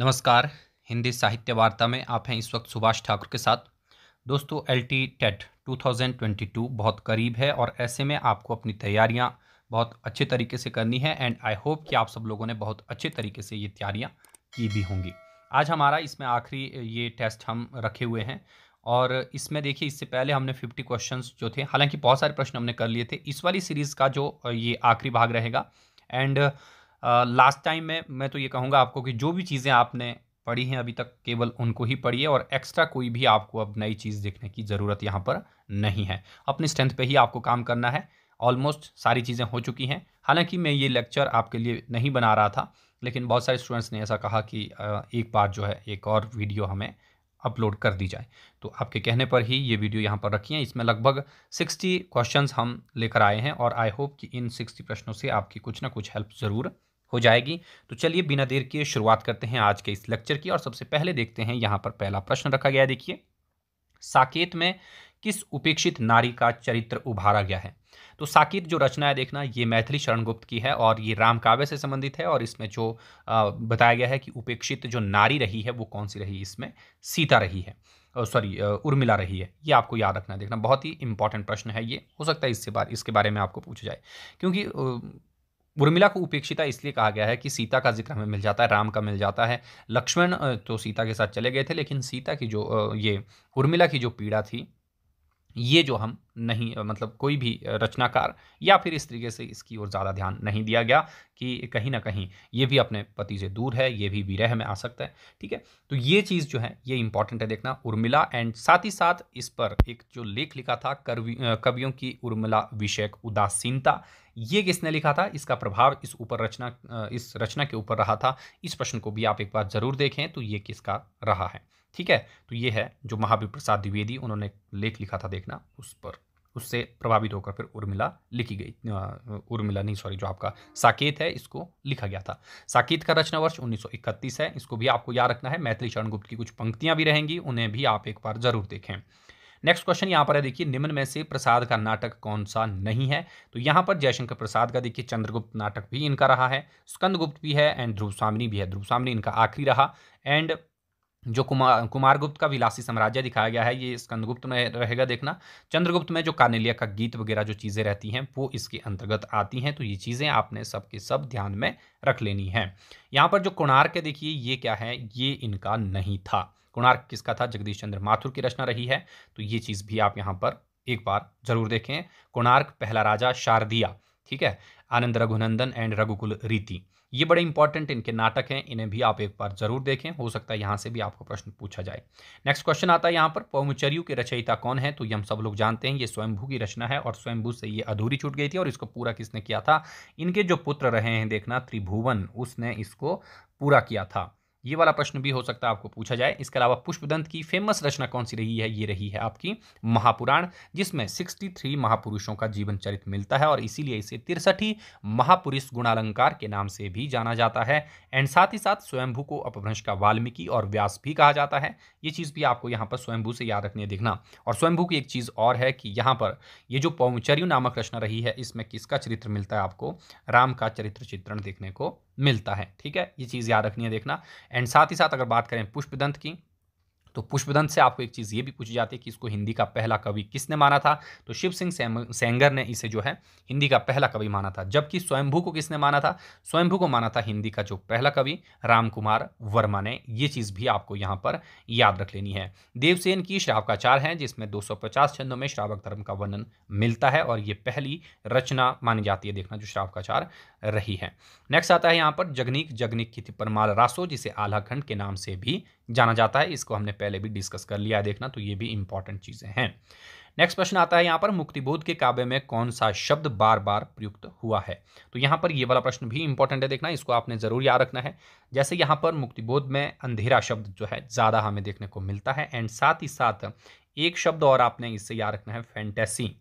नमस्कार हिंदी साहित्य वार्ता में आप हैं इस वक्त सुभाष ठाकुर के साथ दोस्तों एल टी टेट टू बहुत करीब है और ऐसे में आपको अपनी तैयारियां बहुत अच्छे तरीके से करनी है एंड आई होप कि आप सब लोगों ने बहुत अच्छे तरीके से ये तैयारियां की भी होंगी आज हमारा इसमें आखिरी ये टेस्ट हम रखे हुए हैं और इसमें देखिए इससे पहले हमने 50 क्वेश्चंस जो थे हालांकि बहुत सारे प्रश्न हमने कर लिए थे इस वाली सीरीज़ का जो ये आखिरी भाग रहेगा एंड uh, लास्ट टाइम में मैं तो ये कहूँगा आपको कि जो भी चीज़ें आपने पढ़ी हैं अभी तक केवल उनको ही पढ़िए और एक्स्ट्रा कोई भी आपको अब नई चीज़ देखने की ज़रूरत यहाँ पर नहीं है अपनी स्ट्रेंथ पे ही आपको काम करना है ऑलमोस्ट सारी चीज़ें हो चुकी हैं हालांकि मैं ये लेक्चर आपके लिए नहीं बना रहा था लेकिन बहुत सारे स्टूडेंट्स ने ऐसा कहा कि एक बार जो है एक और वीडियो हमें अपलोड कर दी जाए तो आपके कहने पर ही ये वीडियो यहाँ पर रखी है इसमें लगभग 60 क्वेश्चंस हम लेकर आए हैं और आई होप कि इन 60 प्रश्नों से आपकी कुछ ना कुछ हेल्प ज़रूर हो जाएगी तो चलिए बिना देर किए शुरुआत करते हैं आज के इस लेक्चर की और सबसे पहले देखते हैं यहाँ पर पहला प्रश्न रखा गया देखिए साकेत में किस उपेक्षित नारी का चरित्र उभारा गया है तो साकेत जो रचना है देखना ये मैथिली शरण गुप्त की है और ये राम काव्य से संबंधित है और इसमें जो बताया गया है कि उपेक्षित जो नारी रही है वो कौन सी रही इसमें सीता रही है सॉरी उर्मिला रही है ये आपको याद रखना देखना बहुत ही इंपॉर्टेंट प्रश्न है ये हो सकता है इससे बार इसके बारे में आपको पूछा जाए क्योंकि उर्मिला को उपेक्षिता इसलिए कहा गया है कि सीता का जिक्र हमें मिल जाता है राम का मिल जाता है लक्ष्मण तो सीता के साथ चले गए थे लेकिन सीता की जो ये उर्मिला की जो पीड़ा थी ये जो हम नहीं मतलब कोई भी रचनाकार या फिर इस तरीके से इसकी ओर ज़्यादा ध्यान नहीं दिया गया कि कहीं ना कहीं ये भी अपने पति से दूर है ये भी विरह में आ सकता है ठीक है तो ये चीज़ जो है ये इंपॉर्टेंट है देखना उर्मिला एंड साथ ही साथ इस पर एक जो लेख लिखा था कवि कवियों की उर्मिला विषयक उदासीनता ये किसने लिखा था इसका प्रभाव इस ऊपर रचना इस रचना के ऊपर रहा था इस प्रश्न को भी आप एक बार ज़रूर देखें तो ये किसका रहा है ठीक है तो ये है जो महावीर प्रसाद द्विवेदी उन्होंने लेख लिखा था देखना उस पर उससे प्रभावित होकर फिर उर्मिला लिखी गई उर्मिला नहीं सॉरी जो आपका साकेत है इसको लिखा गया था साकेत का रचना वर्ष 1931 है इसको भी आपको याद रखना है मैथिली चरण गुप्त की कुछ पंक्तियां भी रहेंगी उन्हें भी आप एक बार जरूर देखें नेक्स्ट क्वेश्चन यहाँ पर है देखिए निम्न में से प्रसाद का नाटक कौन सा नहीं है तो यहाँ पर जयशंकर प्रसाद का देखिए चंद्रगुप्त नाटक भी इनका रहा है स्कंदगुप्त भी है एंड ध्रुव स्वामिनी भी है ध्रुव स्वामिनी इनका आखिरी रहा एंड जो कुमार कुमारगुप्त का विलासी साम्राज्य दिखाया गया है ये स्कंदगुप्त में रहेगा देखना चंद्रगुप्त में जो कानेलिया का गीत वगैरह जो चीज़ें रहती हैं वो इसके अंतर्गत आती हैं तो ये चीज़ें आपने सब के सब ध्यान में रख लेनी है यहाँ पर जो कोणार्क है देखिए ये क्या है ये इनका नहीं था कोणार्क किसका था जगदीश चंद्र माथुर की रचना रही है तो ये चीज़ भी आप यहाँ पर एक बार जरूर देखें कोणार्क पहला राजा शारदिया ठीक है आनंद रघुनंदन एंड रघुकुल रीति ये बड़े इंपॉर्टेंट इनके नाटक हैं इन्हें भी आप एक बार जरूर देखें हो सकता है यहाँ से भी आपको प्रश्न पूछा जाए नेक्स्ट क्वेश्चन आता है यहाँ पर पौमचर्यु के रचयिता कौन है तो ये हम सब लोग जानते हैं ये स्वयंभू की रचना है और स्वयंभू से ये अधूरी छूट गई थी और इसको पूरा किसने किया था इनके जो पुत्र रहे हैं देखना त्रिभुवन उसने इसको पूरा किया था ये वाला प्रश्न भी हो सकता है आपको पूछा जाए इसके अलावा पुष्पदंत की फेमस रचना कौन सी रही है ये रही है आपकी महापुराण जिसमें 63 महापुरुषों का जीवन चरित्र मिलता है और इसीलिए इसे तिरसठी महापुरुष गुणालंकार के नाम से भी जाना जाता है एंड साथ ही साथ स्वयंभू को अपभ्रंश का वाल्मीकि और व्यास भी कहा जाता है ये चीज़ भी आपको यहाँ पर स्वयंभू से याद रखनी है देखना और स्वयंभू की एक चीज़ और है कि यहाँ पर ये जो पौचर्यु नामक रचना रही है इसमें किसका चरित्र मिलता है आपको राम का चरित्र चित्रण देखने को मिलता है ठीक है ये चीज़ याद रखनी है देखना एंड साथ ही साथ अगर बात करें पुष्पदंत की तो पुष्पदंत से आपको एक चीज़ ये भी पूछी जाती है कि इसको हिंदी का पहला कवि किसने माना था तो शिव सिंह सेंगर ने इसे जो है हिंदी का पहला कवि माना था जबकि स्वयंभू को किसने माना था स्वयंभू को माना था हिंदी का जो पहला कवि रामकुमार वर्मा ने ये चीज़ भी आपको यहाँ पर याद रख लेनी है देवसेन की श्रावकाचार है जिसमें दो छंदों में श्रावक धर्म का वर्णन मिलता है और ये पहली रचना मानी जाती है देखना जो श्रावकाचार रही है नेक्स्ट आता है यहाँ पर जगनीक जगनीक की थी परमाल रासो जिसे आलाखंड के नाम से भी जाना जाता है इसको हमने पहले भी डिस्कस कर लिया देखना तो ये भी इंपॉर्टेंट चीज़ें हैं नेक्स्ट प्रश्न आता है यहाँ पर मुक्तिबोध के काव्य में कौन सा शब्द बार बार प्रयुक्त हुआ है तो यहाँ पर ये वाला प्रश्न भी इंपॉर्टेंट है देखना इसको आपने जरूर याद रखना है जैसे यहाँ पर मुक्तिबोध में अंधेरा शब्द जो है ज़्यादा हमें देखने को मिलता है एंड साथ ही साथ एक शब्द और आपने इससे याद रखना है फैंटेसी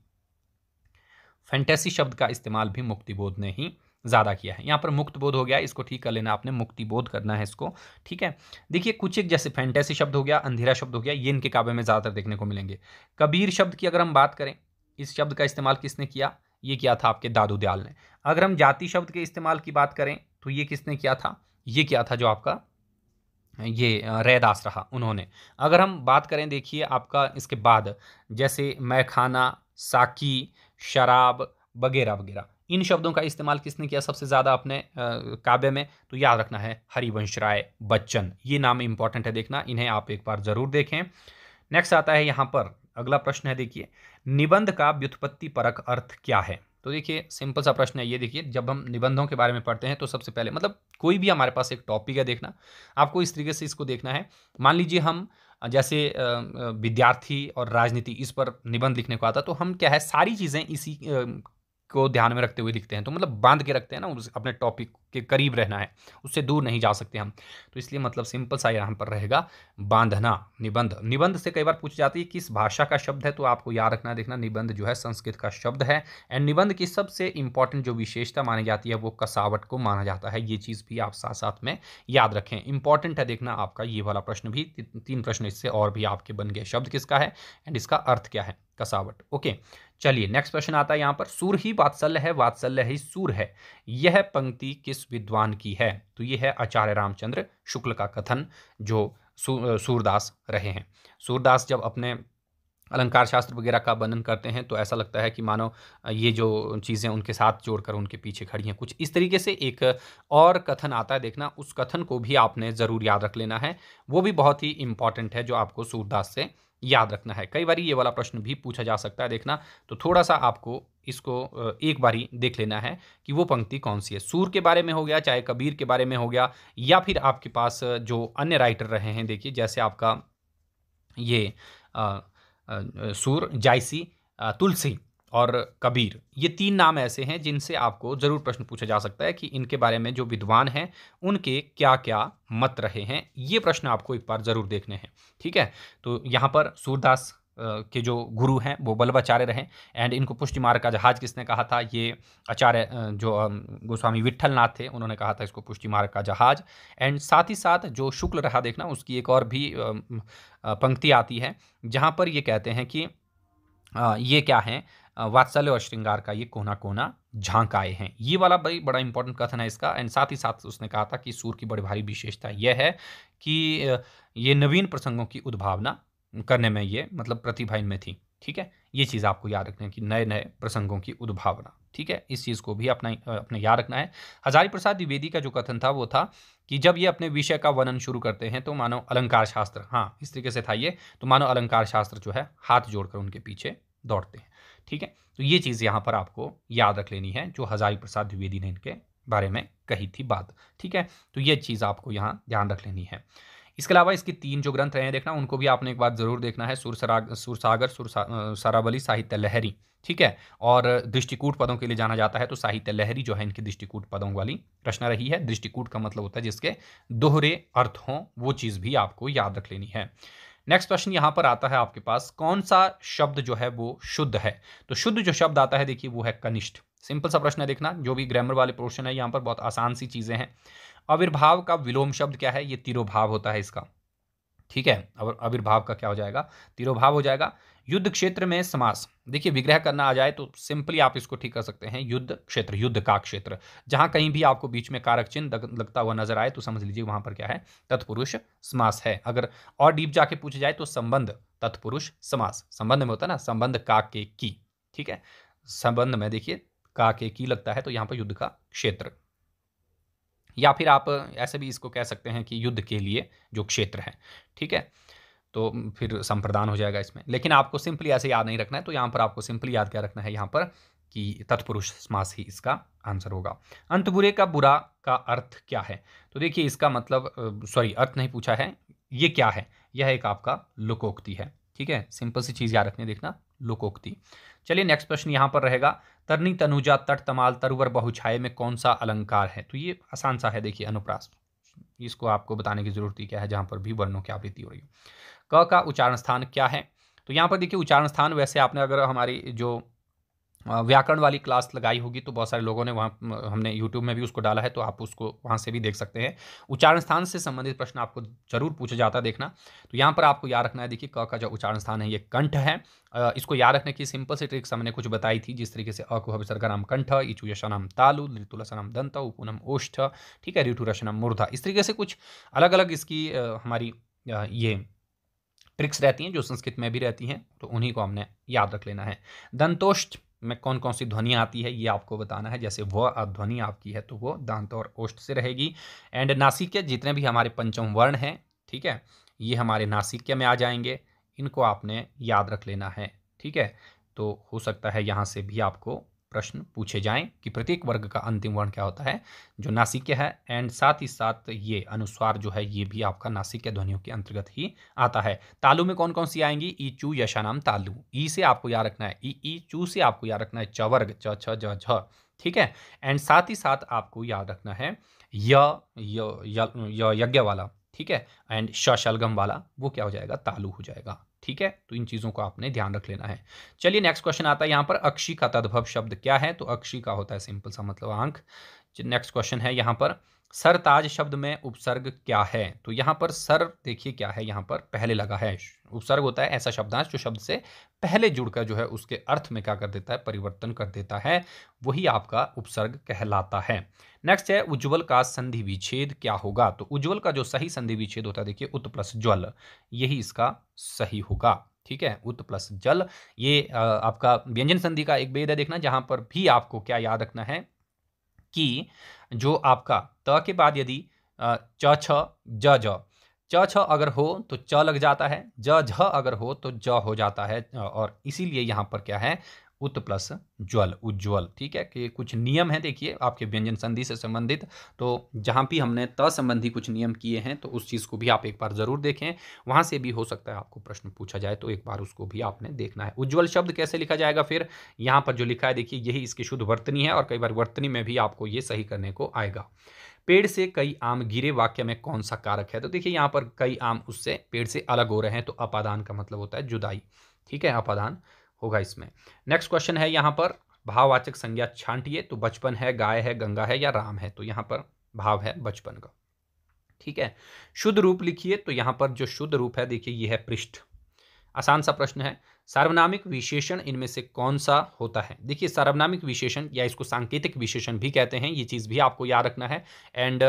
फैंटेसी शब्द का इस्तेमाल भी मुक्तिबोध ने ही ज़्यादा किया है यहाँ पर मुक्त बोध हो गया इसको ठीक कर लेना आपने मुक्ति बोध करना है इसको ठीक है देखिए कुछ एक जैसे फैंटेसी शब्द हो गया अंधेरा शब्द हो गया ये इनके काव्य में ज़्यादातर देखने को मिलेंगे कबीर शब्द की अगर हम बात करें इस शब्द का इस्तेमाल किसने किया ये किया था आपके दादू दयाल ने अगर हम जाति शब्द के इस्तेमाल की बात करें तो ये किसने किया था ये किया था जो आपका ये रैदास रहा उन्होंने अगर हम बात करें देखिए आपका इसके बाद जैसे मैखाना साकी शराब वगैरह वगैरह इन शब्दों का इस्तेमाल किसने किया सबसे ज़्यादा अपने काव्य में तो याद रखना है हरिवंश राय बच्चन ये नाम इंपॉर्टेंट है देखना इन्हें आप एक बार ज़रूर देखें नेक्स्ट आता है यहाँ पर अगला प्रश्न है देखिए निबंध का व्युत्पत्ति परक अर्थ क्या है तो देखिए सिंपल सा प्रश्न है ये देखिए जब हम निबंधों के बारे में पढ़ते हैं तो सबसे पहले मतलब कोई भी हमारे पास एक टॉपिक है देखना आपको इस तरीके से इसको देखना है मान लीजिए हम जैसे विद्यार्थी और राजनीति इस पर निबंध लिखने को आता तो हम क्या है सारी चीज़ें इसी को ध्यान में रखते हुए दिखते हैं तो मतलब बांध के रखते हैं ना उस अपने टॉपिक के करीब रहना है उससे दूर नहीं जा सकते हम तो इसलिए मतलब सिंपल सा यहाँ पर रहेगा बांधना निबंध निबंध से कई बार पूछ जाती है किस भाषा का शब्द है तो आपको याद रखना देखना निबंध जो है संस्कृत का शब्द है एंड निबंध की सबसे इंपॉर्टेंट जो विशेषता मानी जाती है वो कसावट को माना जाता है ये चीज़ भी आप साथ साथ में याद रखें इंपॉर्टेंट है देखना आपका ये वाला प्रश्न भी तीन प्रश्न इससे और भी आपके बन गए शब्द किसका है एंड इसका अर्थ क्या है कसावट ओके चलिए नेक्स्ट क्वेश्चन आता है यहाँ पर सूर ही वात्सल्य है वात्सल्य ही सूर है यह पंक्ति किस विद्वान की है तो यह है आचार्य रामचंद्र शुक्ल का कथन जो सूरदास रहे हैं सूरदास जब अपने अलंकार शास्त्र वगैरह का वर्णन करते हैं तो ऐसा लगता है कि मानो ये जो चीज़ें उनके साथ जोड़कर उनके पीछे खड़ी हैं कुछ इस तरीके से एक और कथन आता है देखना उस कथन को भी आपने ज़रूर याद रख लेना है वो भी बहुत ही इम्पॉर्टेंट है जो आपको सूरदास से याद रखना है कई बार ये वाला प्रश्न भी पूछा जा सकता है देखना तो थोड़ा सा आपको इसको एक बार ही देख लेना है कि वो पंक्ति कौन सी है सूर के बारे में हो गया चाहे कबीर के बारे में हो गया या फिर आपके पास जो अन्य राइटर रहे हैं देखिए जैसे आपका ये आ, आ, सूर जायसी तुलसी और कबीर ये तीन नाम ऐसे हैं जिनसे आपको ज़रूर प्रश्न पूछा जा सकता है कि इनके बारे में जो विद्वान हैं उनके क्या क्या मत रहे हैं ये प्रश्न आपको एक बार ज़रूर देखने हैं ठीक है तो यहाँ पर सूरदास के जो गुरु हैं वो बल्लभाचार्य रहे एंड इनको पुष्टिमार का जहाज किसने कहा था ये आचार्य जो गोस्वामी विट्ठल नाथ थे उन्होंने कहा था इसको पुष्टिमार का जहाज एंड साथ ही साथ जो शुक्ल रहा देखना उसकी एक और भी पंक्ति आती है जहाँ पर ये कहते हैं कि ये क्या हैं वात्सल्य और श्रृंगार का ये कोना कोना झांक आए हैं ये वाला भाई बड़ा इंपॉर्टेंट कथन है इसका एंड साथ ही साथ उसने कहा था कि सूर की बड़ी भारी विशेषता यह है कि ये नवीन प्रसंगों की उद्भावना करने में ये मतलब प्रतिभा इनमें थी ठीक है ये चीज़ आपको याद रखना है कि नए नए प्रसंगों की उद्भावना ठीक है इस चीज़ को भी अपना अपने याद रखना है हजारी प्रसाद द्विवेदी का जो कथन था वो था कि जब ये अपने विषय का वर्णन शुरू करते हैं तो मानो अलंकार शास्त्र हाँ इस तरीके से था ये तो मानो अलंकार शास्त्र जो है हाथ जोड़कर उनके पीछे दौड़ते हैं ठीक है तो ये चीज़ यहाँ पर आपको याद रख लेनी है जो हजारी प्रसाद द्विवेदी ने इनके बारे में कही थी बात ठीक है तो ये चीज़ आपको यहाँ ध्यान रख लेनी है इसके अलावा इसके तीन जो ग्रंथ रहे हैं देखना उनको भी आपने एक बार जरूर देखना है सुरसराग सुरसागर सुरसा सरावली साहित्य लहरी ठीक है और दृष्टिकूट पदों के लिए जाना जाता है तो साहित्य लहरी जो है इनकी दृष्टिकूट पदों वाली रचना रही है दृष्टिकूट का मतलब होता है जिसके दोहरे अर्थ हों वो चीज़ भी आपको याद रख लेनी है नेक्स्ट क्वेश्चन यहां पर आता है आपके पास कौन सा शब्द जो है वो शुद्ध है तो शुद्ध जो शब्द आता है देखिए वो है कनिष्ठ सिंपल सा प्रश्न है देखना जो भी ग्रामर वाले पोर्शन है यहां पर बहुत आसान सी चीज़ें हैं अविर्भाव का विलोम शब्द क्या है ये तिरोभाव होता है इसका ठीक है अविर्भाव का क्या हो जाएगा तिरोभाव हो जाएगा युद्ध क्षेत्र में समास देखिए विग्रह करना आ जाए तो सिंपली आप इसको ठीक कर सकते हैं युद्ध क्षेत्र युद्ध का क्षेत्र जहां कहीं भी आपको बीच में कारक चिन्ह लगता हुआ नजर आए तो समझ लीजिए वहां पर क्या है तत्पुरुष समास है अगर और डीप जाके पूछ जाए तो संबंध तत्पुरुष समास संबंध में होता है ना संबंध का के की ठीक है संबंध में देखिए का के की लगता है तो यहां पर युद्ध का क्षेत्र या फिर आप ऐसे भी इसको कह सकते हैं कि युद्ध के लिए जो क्षेत्र है ठीक है तो फिर संप्रदान हो जाएगा इसमें लेकिन आपको सिंपली ऐसे याद नहीं रखना है तो यहाँ पर आपको सिंपली याद क्या रखना है यहाँ पर कि तत्पुरुष समास ही इसका आंसर होगा अंत बुरे का बुरा का अर्थ क्या है तो देखिए इसका मतलब सॉरी अर्थ नहीं पूछा है ये क्या है यह एक आपका लोकोक्ति है ठीक है सिंपल सी चीज़ याद रखनी देखना लोकोक्ति चलिए नेक्स्ट प्रश्न यहाँ पर रहेगा तरनी तनुजा तट तमाल तरुवर बहुछाए में कौन सा अलंकार है तो ये आसान सा है देखिए अनुप्रास इसको आपको बताने की जरूरत ही क्या है जहाँ पर भी वर्णों की आवृत्ति हो रही है क का उच्चारण स्थान क्या है तो यहाँ पर देखिए उच्चारण स्थान वैसे आपने अगर हमारी जो व्याकरण वाली क्लास लगाई होगी तो बहुत सारे लोगों ने वहाँ हमने यूट्यूब में भी उसको डाला है तो आप उसको वहाँ से भी देख सकते हैं उच्चारण स्थान से संबंधित प्रश्न आपको जरूर पूछा जाता है देखना तो यहाँ पर आपको याद रखना है देखिए क का जो उच्चारण स्थान है ये कंठ है इसको याद रखने की सिंपल सी ट्रिक्स हमने कुछ बताई थी जिस तरीके से अकुह विसर्गनाम कंठ इचु यशनाम तालु ऋतुलसनाम दंत उपूनम ओष्ठ ठीक है ऋतु रशनम मूर्धा इस तरीके से कुछ अलग अलग इसकी हमारी ये ट्रिक्स रहती हैं जो संस्कृत में भी रहती हैं तो उन्हीं को हमने याद रख लेना है दंतोष्ठ में कौन कौन सी ध्वनियाँ आती है ये आपको बताना है जैसे व ध्वनि आपकी है तो वो दांत और ओष्ठ से रहेगी एंड नासिक्य जितने भी हमारे पंचम वर्ण हैं ठीक है ये हमारे नासिक्य में आ जाएंगे इनको आपने याद रख लेना है ठीक है तो हो सकता है यहाँ से भी आपको प्रश्न पूछे जाएं कि प्रत्येक वर्ग का अंतिम वर्ण क्या होता है जो नासिक्य है एंड साथ ही साथ ये अनुस्वार जो है ये भी आपका नासिक्य ध्वनियों के अंतर्गत ही आता है तालु में कौन कौन सी आएंगी ई चू यशानाम तालु ई से आपको याद रखना है ई ई चू से आपको याद रखना है चवर्ग च छ ज झ ठीक है एंड साथ ही साथ आपको याद रखना है य यज्ञ वाला ठीक है एंड शलगम वाला वो क्या हो जाएगा तालु हो जाएगा ठीक है तो इन चीज़ों को आपने ध्यान रख लेना है चलिए नेक्स्ट क्वेश्चन आता है यहाँ पर अक्षी का तद्भव शब्द क्या है तो अक्षी का होता है सिंपल सा मतलब आंख नेक्स्ट क्वेश्चन है यहाँ पर सरताज शब्द में उपसर्ग क्या है तो यहाँ पर सर देखिए क्या है यहाँ पर पहले लगा है उपसर्ग होता है ऐसा शब्दांश जो शब्द से पहले जुड़कर जो है उसके अर्थ में क्या कर देता है परिवर्तन कर देता है वही आपका उपसर्ग कहलाता है नेक्स्ट है उज्ज्वल का संधि विच्छेद क्या होगा तो उज्ज्वल का जो सही संधि विच्छेद होता है देखिए उत प्लस ज्वल यही इसका सही होगा ठीक है उत प्लस जल ये आपका व्यंजन संधि का एक भेद है देखना जहां पर भी आपको क्या याद रखना है कि जो आपका त के बाद यदि च छ ज च छ अगर हो तो च लग जाता है ज झ अगर हो तो ज हो जाता है और इसीलिए यहाँ पर क्या है उत प्लस ज्वल उज्ज्वल ठीक है कि कुछ नियम है देखिए आपके व्यंजन संधि से संबंधित तो जहाँ भी हमने त संबंधी कुछ नियम किए हैं तो उस चीज़ को भी आप एक बार ज़रूर देखें वहाँ से भी हो सकता है आपको प्रश्न पूछा जाए तो एक बार उसको भी आपने देखना है उज्ज्वल शब्द कैसे लिखा जाएगा फिर यहाँ पर जो लिखा है देखिए यही इसकी शुद्ध वर्तनी है और कई बार वर्तनी में भी आपको ये सही करने को आएगा पेड़ से कई आम गिरे वाक्य में कौन सा कारक है तो देखिए यहाँ पर कई आम उससे पेड़ से अलग हो रहे हैं तो अपादान का मतलब होता है जुदाई ठीक है अपादान होगा इसमें नेक्स्ट क्वेश्चन है यहाँ पर भाववाचक संज्ञा छांटिए तो बचपन है गाय है गंगा है या राम है तो यहाँ पर भाव है बचपन का ठीक है शुद्ध रूप लिखिए तो यहाँ पर जो शुद्ध रूप है देखिए ये है पृष्ठ आसान सा प्रश्न है सार्वनामिक विशेषण इनमें से कौन सा होता है देखिए सार्वनामिक विशेषण या इसको सांकेतिक विशेषण भी कहते हैं ये चीज़ भी आपको याद रखना है एंड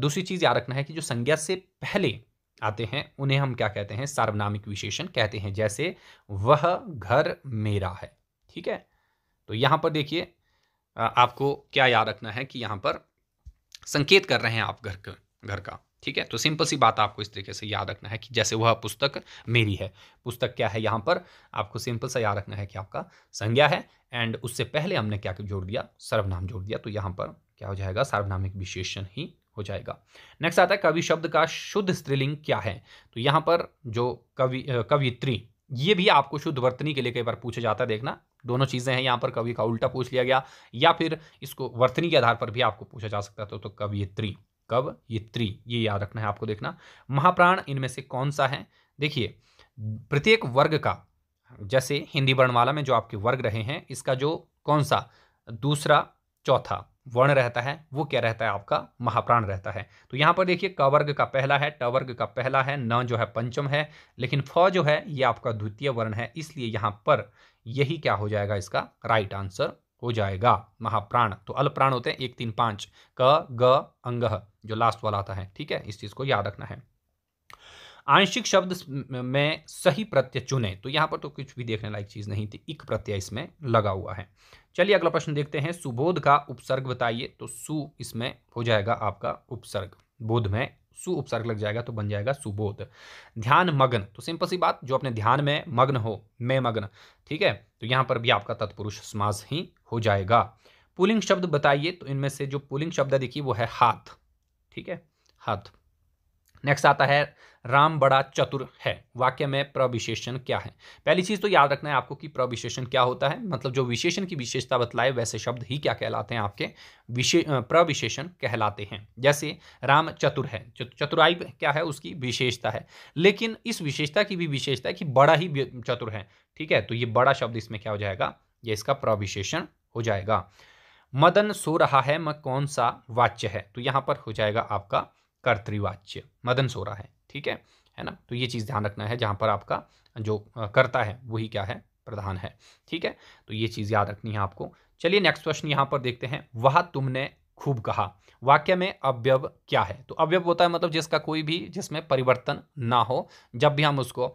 दूसरी चीज़ याद रखना है कि जो संज्ञा से पहले आते हैं उन्हें हम क्या कहते हैं सार्वनामिक विशेषण कहते हैं जैसे वह घर मेरा है ठीक है तो यहाँ पर देखिए आपको क्या याद रखना है कि यहाँ पर संकेत कर रहे हैं आप घर का घर का ठीक है तो सिंपल सी बात आपको इस तरीके से याद रखना है कि जैसे वह पुस्तक मेरी है पुस्तक क्या है यहाँ पर आपको सिंपल सा याद रखना है कि आपका संज्ञा है एंड उससे पहले हमने क्या जोड़ दिया सर्वनाम जोड़ दिया तो यहाँ पर क्या हो जाएगा सार्वनामिक विशेषण ही हो जाएगा नेक्स्ट आता है कवि शब्द का शुद्ध स्त्रीलिंग क्या है तो यहाँ पर जो कवि कवित्री ये भी आपको शुद्ध वर्तनी के लिए कई बार पूछा जाता है देखना दोनों चीज़ें हैं यहाँ पर कवि का उल्टा पूछ लिया गया या फिर इसको वर्तनी के आधार पर भी आपको पूछा जा सकता है तो, तो कवियत्री कब ये त्रि ये याद रखना है आपको देखना महाप्राण इनमें से कौन सा है देखिए प्रत्येक वर्ग का जैसे हिंदी वर्णमाला में जो आपके वर्ग रहे हैं इसका जो कौन सा दूसरा चौथा वर्ण रहता है वो क्या रहता है आपका महाप्राण रहता है तो यहाँ पर देखिए क वर्ग का पहला है ट वर्ग का पहला है न जो है पंचम है लेकिन फ जो है ये आपका द्वितीय वर्ण है इसलिए यहाँ पर यही क्या हो जाएगा इसका राइट आंसर हो जाएगा महाप्राण तो प्राण होते हैं एक तीन पांच क ग अंग जो लास्ट वाला आता है ठीक है इस चीज को याद रखना है आंशिक शब्द में सही प्रत्यय चुने तो यहां पर तो कुछ भी देखने लायक चीज़ नहीं थी इक प्रत्यय इसमें लगा हुआ है चलिए अगला प्रश्न देखते हैं सुबोध का उपसर्ग बताइए तो सु इसमें हो जाएगा आपका उपसर्ग बोध में सु उपसर्ग लग जाएगा तो बन जाएगा सुबोध ध्यान मग्न तो सिंपल सी बात जो अपने ध्यान में मग्न हो मैं मग्न ठीक है तो यहां पर भी आपका तत्पुरुष समाज ही हो जाएगा पुलिंग शब्द बताइए तो इनमें से जो पुलिंग शब्द है देखिए वो है हाथ ठीक है हाथ नेक्स्ट आता है राम बड़ा चतुर है वाक्य में प्रविशेषण क्या है पहली चीज़ तो याद रखना है आपको कि प्रविशेषण क्या होता है मतलब जो विशेषण की विशेषता बतलाए वैसे शब्द ही क्या कहलाते हैं आपके विशे प्रविशेषण कहलाते हैं जैसे राम चतुर है चतुराई क्या है उसकी विशेषता है लेकिन इस विशेषता की भी विशेषता है कि बड़ा ही चतुर है ठीक है तो ये बड़ा शब्द इसमें क्या हो जाएगा ये इसका प्रविशेषण हो जाएगा मदन सो रहा है म कौन सा वाच्य है तो यहाँ पर हो जाएगा आपका कर्तृवाच्य मदन सो रहा है ठीक है है ना तो ये चीज़ ध्यान रखना है जहाँ पर आपका जो करता है वही क्या है प्रधान है ठीक है तो ये चीज़ याद रखनी है आपको चलिए नेक्स्ट क्वेश्चन यहाँ पर देखते हैं वह तुमने खूब कहा वाक्य में अवयव क्या है तो अवयव होता है मतलब जिसका कोई भी जिसमें परिवर्तन ना हो जब भी हम उसको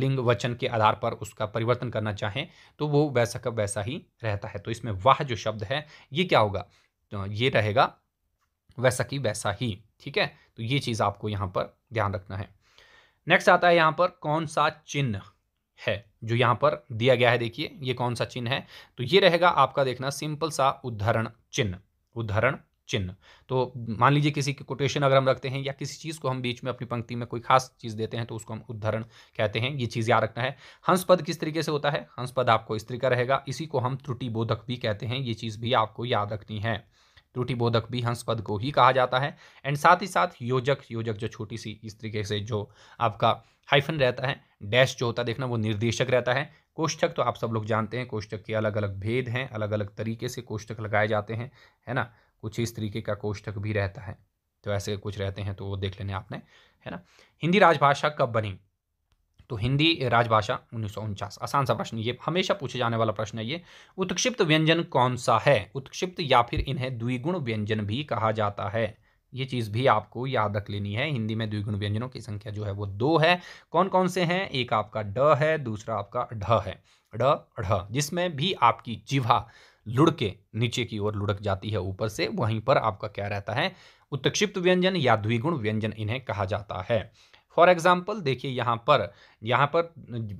लिंग वचन के आधार पर उसका परिवर्तन करना चाहें तो वो वैसा का वैसा ही रहता है तो इसमें वाह जो शब्द है ये क्या होगा तो ये रहेगा वैसा की वैसा ही ठीक है तो ये चीज़ आपको यहाँ पर ध्यान रखना है नेक्स्ट आता है यहाँ पर कौन सा चिन्ह है जो यहाँ पर दिया गया है देखिए ये कौन सा चिन्ह है तो ये रहेगा आपका देखना सिंपल सा उदाहरण चिन्ह उदाहरण चिन्ह तो मान लीजिए किसी की कोटेशन अगर हम रखते हैं या किसी चीज़ को हम बीच में अपनी पंक्ति में कोई खास चीज़ देते हैं तो उसको हम उदाहरण कहते हैं ये चीज़ याद रखना है हंस पद किस तरीके से होता है हंस पद आपको स्त्री का रहेगा इसी को हम त्रुटि बोधक भी कहते हैं ये चीज़ भी आपको याद रखनी है त्रुटि बोधक भी हंस पद को ही कहा जाता है एंड साथ ही साथ योजक योजक जो छोटी सी इस तरीके से जो आपका हाइफन रहता है डैश जो होता है देखना वो निर्देशक रहता है कोष्ठक तो आप सब लोग जानते हैं कोष्ठक के अलग अलग भेद हैं अलग अलग तरीके से कोष्ठक लगाए जाते हैं है ना कुछ इस तरीके का कोष्ठक भी रहता है तो ऐसे कुछ रहते हैं तो वो देख लेने आपने है ना हिंदी राजभाषा कब बनी तो हिंदी राजभाषा उन्नीस आसान सा प्रश्न ये हमेशा पूछे जाने वाला प्रश्न है ये उत्क्षिप्त व्यंजन कौन सा है उत्क्षिप्त या फिर इन्हें द्विगुण व्यंजन भी कहा जाता है ये चीज़ भी आपको याद रख लेनी है हिंदी में द्विगुण व्यंजनों की संख्या जो है वो दो है कौन कौन से हैं एक आपका ड है दूसरा आपका ढ है ड ढ जिसमें भी आपकी जिहा लुढ़के नीचे की ओर लुढ़क जाती है ऊपर से वहीं पर आपका क्या रहता है उत्क्षिप्त व्यंजन या द्विगुण व्यंजन इन्हें कहा जाता है फॉर एग्जाम्पल देखिए यहाँ पर यहाँ पर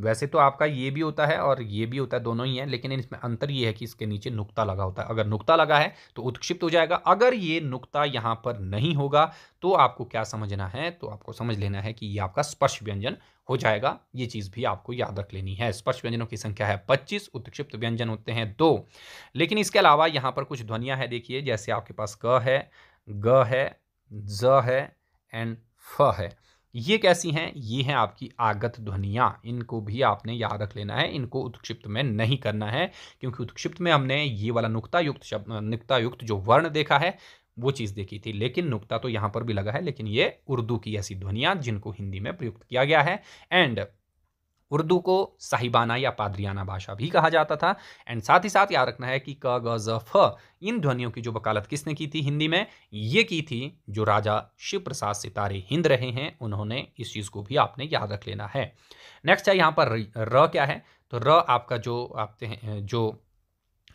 वैसे तो आपका ये भी होता है और ये भी होता है दोनों ही है लेकिन इसमें अंतर ये है कि इसके नीचे नुकता लगा होता है अगर नुकता लगा है तो उत्क्षिप्त हो जाएगा अगर ये नुकता यहाँ पर नहीं होगा तो आपको क्या समझना है तो आपको समझ लेना है कि ये आपका स्पर्श व्यंजन हो जाएगा ये चीज़ भी आपको याद रख लेनी है स्पर्श व्यंजनों की संख्या है पच्चीस उत्क्षिप्त व्यंजन होते हैं दो लेकिन इसके अलावा यहाँ पर कुछ ध्वनियाँ हैं देखिए जैसे आपके पास क है ग है ज है एंड फ है ये कैसी हैं ये हैं आपकी आगत ध्वनियाँ इनको भी आपने याद रख लेना है इनको उत्क्षिप्त में नहीं करना है क्योंकि उत्क्षिप्त में हमने ये वाला नुक्ता युक्त शब्द नुक्ता युक्त जो वर्ण देखा है वो चीज़ देखी थी लेकिन नुक्ता तो यहाँ पर भी लगा है लेकिन ये उर्दू की ऐसी ध्वनियाँ जिनको हिंदी में प्रयुक्त किया गया है एंड उर्दू को साहिबाना या पादरियाना भाषा भी कहा जाता था एंड साथ ही साथ याद रखना है कि क ग ज फ इन ध्वनियों की जो वकालत किसने की थी हिंदी में ये की थी जो राजा शिव प्रसाद सितारे हिंद रहे हैं उन्होंने इस चीज़ को भी आपने याद रख लेना है नेक्स्ट है यहाँ पर र क्या है तो र आपका जो आपते हैं जो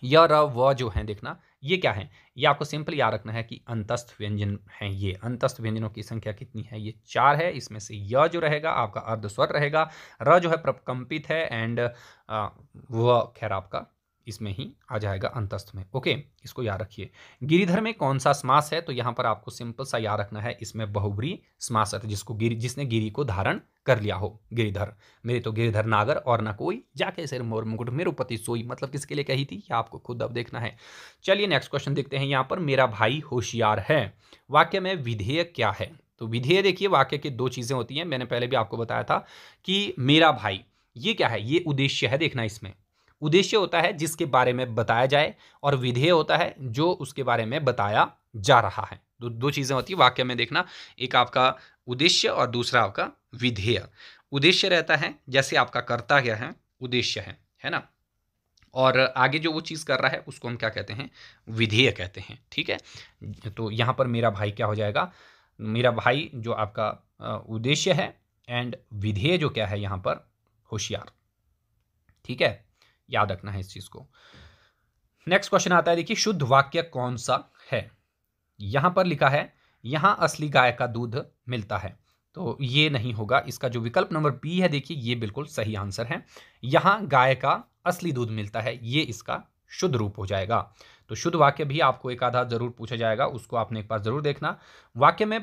य र व जो है देखना ये क्या है ये आपको सिंपल याद रखना है कि अंतस्थ व्यंजन है ये अंतस्थ व्यंजनों की संख्या कितनी है ये चार है इसमें से य जो रहेगा आपका अर्धस्वर रहेगा र जो है प्रकंपित है एंड वह खैर आपका इसमें ही आ जाएगा अंतस्थ में ओके इसको याद रखिए गिरिधर में कौन सा समास है तो यहाँ पर आपको सिंपल सा याद रखना है इसमें बहुवरी समास है तो जिसको गिरी जिसने गिरी को धारण कर लिया हो गिरिधर मेरे तो गिरिधर नागर और ना कोई जाके सिर मोर मुकुट मेरुपति सोई मतलब किसके लिए कही थी ये आपको खुद अब देखना है चलिए नेक्स्ट क्वेश्चन देखते हैं यहाँ पर मेरा भाई होशियार है वाक्य में विधेय क्या है तो विधेय देखिए वाक्य की दो चीज़ें होती हैं मैंने पहले भी आपको बताया था कि मेरा भाई ये क्या है ये उद्देश्य है देखना इसमें उद्देश्य होता है जिसके बारे में बताया जाए और विधेय होता है जो उसके बारे में बताया जा रहा है दो दो चीज़ें होती है वाक्य में देखना एक आपका उद्देश्य और दूसरा आपका विधेय उद्देश्य रहता है जैसे आपका करता क्या है उद्देश्य है है ना और आगे जो वो चीज़ कर रहा है उसको हम क्या कहते हैं विधेय कहते हैं ठीक है तो यहां पर मेरा भाई क्या हो जाएगा मेरा भाई जो आपका उद्देश्य है एंड विधेय जो क्या है यहां पर होशियार ठीक है याद रखना है इस चीज को नेक्स्ट क्वेश्चन आता है देखिए शुद्ध वाक्य कौन सा है यहां पर लिखा है यहां असली गाय का दूध मिलता है तो ये नहीं होगा इसका जो विकल्प नंबर बी है देखिए ये बिल्कुल सही आंसर है यहां गाय का असली दूध मिलता है ये इसका शुद्ध रूप हो जाएगा तो शुद्ध वाक्य भी आपको एक आधा जरूर पूछा जाएगा उसको आपने एक बार जरूर देखना वाक्य में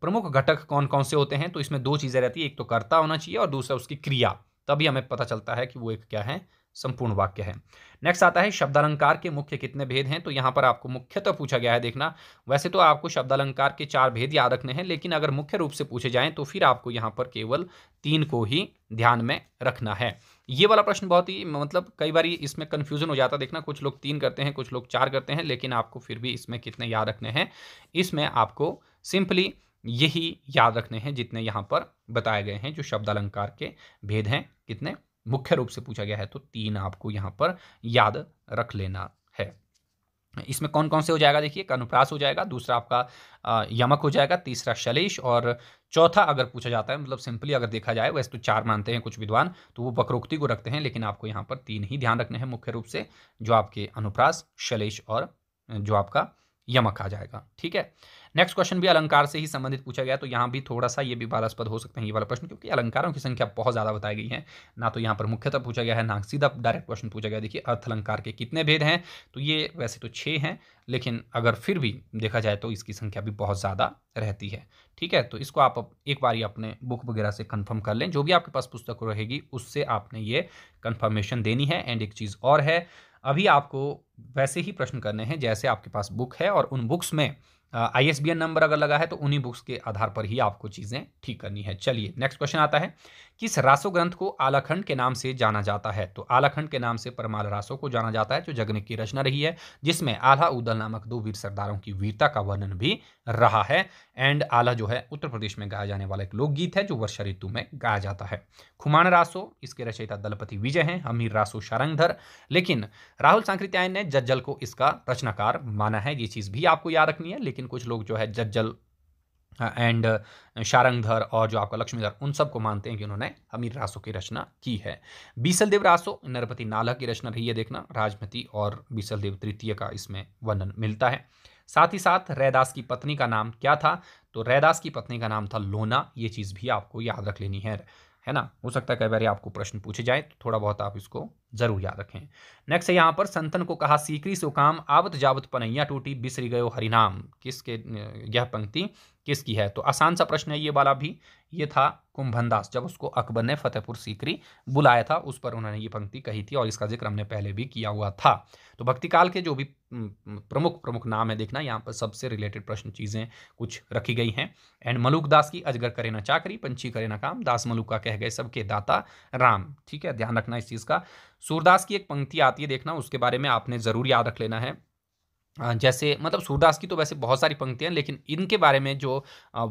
प्रमुख घटक कौन कौन से होते हैं तो इसमें दो चीज़ें रहती है एक तो कर्ता होना चाहिए और दूसरा उसकी क्रिया तभी हमें पता चलता है कि वो एक क्या है संपूर्ण वाक्य है नेक्स्ट आता है शब्दालंकार के मुख्य कितने भेद हैं तो यहाँ पर आपको मुख्यतः पूछा गया है देखना वैसे तो आपको शब्दालंकार के चार भेद याद रखने हैं लेकिन अगर मुख्य रूप से पूछे जाएं तो फिर आपको यहाँ पर केवल तीन को ही ध्यान में रखना है ये वाला प्रश्न बहुत ही मतलब कई बार इसमें कन्फ्यूजन हो जाता है देखना कुछ लोग तीन करते हैं कुछ लोग चार करते हैं लेकिन आपको फिर भी इसमें कितने याद रखने हैं इसमें आपको सिंपली यही याद रखने हैं जितने यहाँ पर बताए गए हैं जो शब्दालंकार के भेद हैं कितने मुख्य रूप से पूछा गया है तो तीन आपको यहाँ पर याद रख लेना है इसमें कौन कौन से हो जाएगा देखिए कर्णप्रास हो जाएगा दूसरा आपका यमक हो जाएगा तीसरा शलेश और चौथा अगर पूछा जाता है मतलब सिंपली अगर देखा जाए वैसे तो चार मानते हैं कुछ विद्वान तो वो वक्रोक्ति को रखते हैं लेकिन आपको यहाँ पर तीन ही ध्यान रखने हैं मुख्य रूप से जो आपके अनुप्रास शलेश और जो आपका यमक आ जाएगा ठीक है नेक्स्ट क्वेश्चन भी अलंकार से ही संबंधित पूछा गया तो यहाँ भी थोड़ा सा ये विवादास्पद हो सकते हैं ये वाला प्रश्न क्योंकि अलंकारों की संख्या बहुत ज़्यादा बताई गई है ना तो यहाँ पर मुख्यतः पूछा गया है ना सीधा डायरेक्ट क्वेश्चन पूछा गया देखिए अर्थ अलंकार के कितने भेद हैं तो ये वैसे तो छः हैं लेकिन अगर फिर भी देखा जाए तो इसकी संख्या भी बहुत ज़्यादा रहती है ठीक है तो इसको आप एक बार ही अपने बुक वगैरह से कन्फर्म कर लें जो भी आपके पास पुस्तक रहेगी उससे आपने ये कन्फर्मेशन देनी है एंड एक चीज़ और है अभी आपको वैसे ही प्रश्न करने हैं जैसे आपके पास बुक है और उन बुक्स में एन नंबर अगर लगा है तो उन्हीं बुक्स के आधार पर ही आपको चीज़ें ठीक करनी है चलिए नेक्स्ट क्वेश्चन आता है किस रासो ग्रंथ को आलाखंड के नाम से जाना जाता है तो आलाखंड के नाम से परमाल रासो को जाना जाता है जो जगने की रचना रही है जिसमें आला उदल नामक दो वीर सरदारों की वीरता का वर्णन भी रहा है एंड आला जो है उत्तर प्रदेश में गाया जाने वाला एक लोकगीत है जो वर्षा ऋतु में गाया जाता है खुमान रासो इसके रचयिता दलपति विजय हैं हमीर रासो शारंगधर लेकिन राहुल सांकृत्यायन ने जज्जल को इसका रचनाकार माना है ये चीज़ भी आपको याद रखनी है लेकिन लेकिन कुछ लोग जो है जज्जल एंड हाँ, शारंगधर और जो आपका लक्ष्मीधर उन सबको मानते हैं कि उन्होंने हमीर रासो की रचना की है बीसल देव रासो नरपति नाला की रचना रही है देखना राजमति और बीसल देव तृतीय का इसमें वर्णन मिलता है साथ ही साथ रैदास की पत्नी का नाम क्या था तो रैदास की पत्नी का नाम था लोना ये चीज़ भी आपको याद रख लेनी है है ना हो सकता है कई बार आपको प्रश्न पूछे जाए तो थोड़ा बहुत आप इसको जरूर याद रखें नेक्स्ट है यहाँ पर संतन को कहा सीकरी सो काम आवत जावत पनैया टूटी बिसरी गयो हरिनाम किसके यह पंक्ति किसकी है तो आसान सा प्रश्न है ये वाला भी ये था कुंभनदास जब उसको अकबर ने फतेहपुर सीकरी बुलाया था उस पर उन्होंने ये पंक्ति कही थी और इसका जिक्र हमने पहले भी किया हुआ था तो भक्तिकाल के जो भी प्रमुख प्रमुख नाम है देखना यहाँ पर सबसे रिलेटेड प्रश्न चीज़ें कुछ रखी गई हैं एंड मलुक दास की अजगर करे ना चाकरी पंछी करे ना काम दास मलुक का कह गए सबके दाता राम ठीक है ध्यान रखना इस चीज़ का सूरदास की एक पंक्ति आती है देखना उसके बारे में आपने ज़रूर याद रख लेना है जैसे मतलब सूरदास की तो वैसे बहुत सारी पंक्तियाँ लेकिन इनके बारे में जो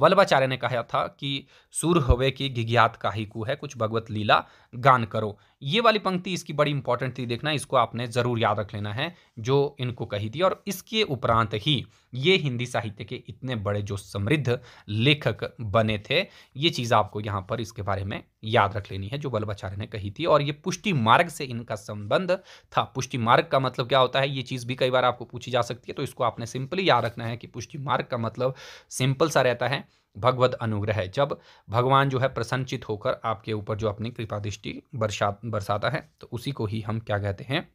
वल्लभाचार्य ने कहा था कि सूर हवे की घिघियात का ही कु है कुछ भगवत लीला गान करो ये वाली पंक्ति इसकी बड़ी इंपॉर्टेंट थी देखना इसको आपने ज़रूर याद रख लेना है जो इनको कही थी और इसके उपरांत ही ये हिंदी साहित्य के इतने बड़े जो समृद्ध लेखक बने थे ये चीज़ आपको यहाँ पर इसके बारे में याद रख लेनी है जो वल्लभाचार्य ने कही थी और ये पुष्टि मार्ग से इनका संबंध था पुष्टि मार्ग का मतलब क्या होता है ये चीज़ भी कई बार आपको पूछी जा सकती है तो इसको आपने सिंपली याद रखना है कि पुष्टि मार्ग का मतलब सिंपल सा रहता है भगवत अनुग्रह जब भगवान जो है प्रसन्नचित होकर आपके ऊपर जो अपनी कृपा दृष्टि बरसा बरसाता है तो उसी को ही हम क्या कहते हैं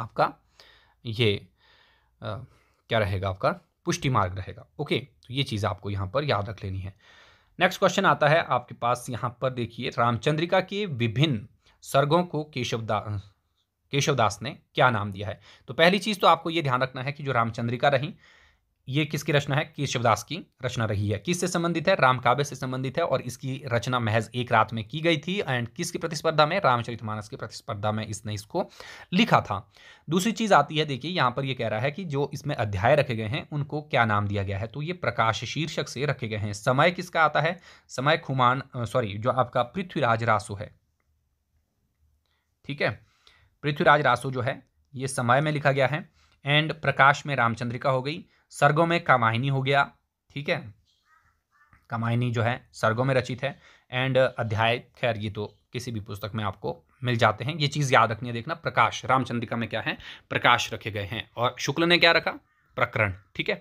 आपका ये आ, क्या रहेगा आपका पुष्टि मार्ग रहेगा ओके तो ये चीज़ आपको यहाँ पर याद रख लेनी है नेक्स्ट क्वेश्चन आता है आपके पास यहाँ पर देखिए रामचंद्रिका के विभिन्न सर्गों को केशवदा केशवदास ने क्या नाम दिया है तो पहली चीज़ तो आपको ये ध्यान रखना है कि जो रामचंद्रिका रहीं ये किसकी रचना है कि शिवदास की रचना रही है किससे संबंधित है राम काव्य से संबंधित है और इसकी रचना महज एक रात में की गई थी एंड किसकी प्रतिस्पर्धा में रामचरितमानस की प्रतिस्पर्धा में इसने इसको लिखा था दूसरी चीज़ आती है देखिए यहां पर ये कह रहा है कि जो इसमें अध्याय रखे गए हैं उनको क्या नाम दिया गया है तो ये प्रकाश शीर्षक से रखे गए हैं समय किसका आता है समय खुमान सॉरी जो आपका पृथ्वीराज रासो है ठीक है पृथ्वीराज रासो जो है ये समय में लिखा गया है एंड प्रकाश में रामचंद्रिका हो गई सर्गों में कामाहिनी हो गया ठीक है कामाहिनी जो है सर्गों में रचित है एंड uh, अध्याय खैर ये तो किसी भी पुस्तक में आपको मिल जाते हैं ये चीज़ याद रखनी है देखना प्रकाश रामचंद्रिका में क्या है प्रकाश रखे गए हैं और शुक्ल ने क्या रखा प्रकरण ठीक है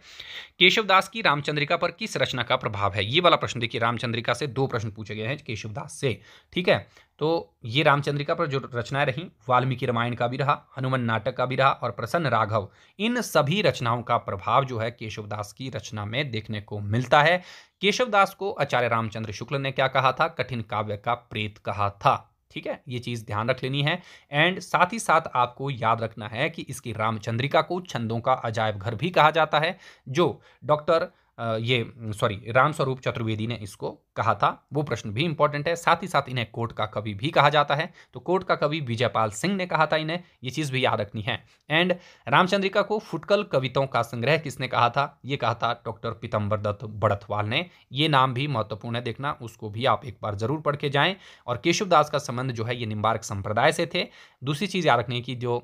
केशवदास की रामचंद्रिका पर किस रचना का प्रभाव है ये वाला प्रश्न देखिए रामचंद्रिका से दो प्रश्न पूछे गए हैं केशवदास से ठीक है तो ये रामचंद्रिका पर जो रचनाएं रहीं वाल्मीकि रामायण का भी रहा हनुमान नाटक का भी रहा और प्रसन्न राघव इन सभी रचनाओं का प्रभाव जो है केशवदास की रचना में देखने को मिलता है केशवदास को आचार्य रामचंद्र शुक्ल ने क्या कहा था कठिन काव्य का प्रेत कहा था ठीक है ये चीज़ ध्यान रख लेनी है एंड साथ ही साथ आपको याद रखना है कि इसकी रामचंद्रिका को छंदों का अजायब घर भी कहा जाता है जो डॉक्टर ये सॉरी राम स्वरूप चतुर्वेदी ने इसको कहा था वो प्रश्न भी इंपॉर्टेंट है साथ ही साथ इन्हें कोर्ट का कवि भी कहा जाता है तो कोर्ट का कवि विजयपाल सिंह ने कहा था इन्हें ये चीज़ भी याद रखनी है एंड रामचंद्रिका को फुटकल कविताओं का संग्रह किसने कहा था ये कहा था डॉक्टर पीतम्बर दत्त बड़थवाल ने ये नाम भी महत्वपूर्ण है देखना उसको भी आप एक बार जरूर पढ़ के जाएँ और केशवदास का संबंध जो है ये निम्बारक संप्रदाय से थे दूसरी चीज़ याद रखनी कि जो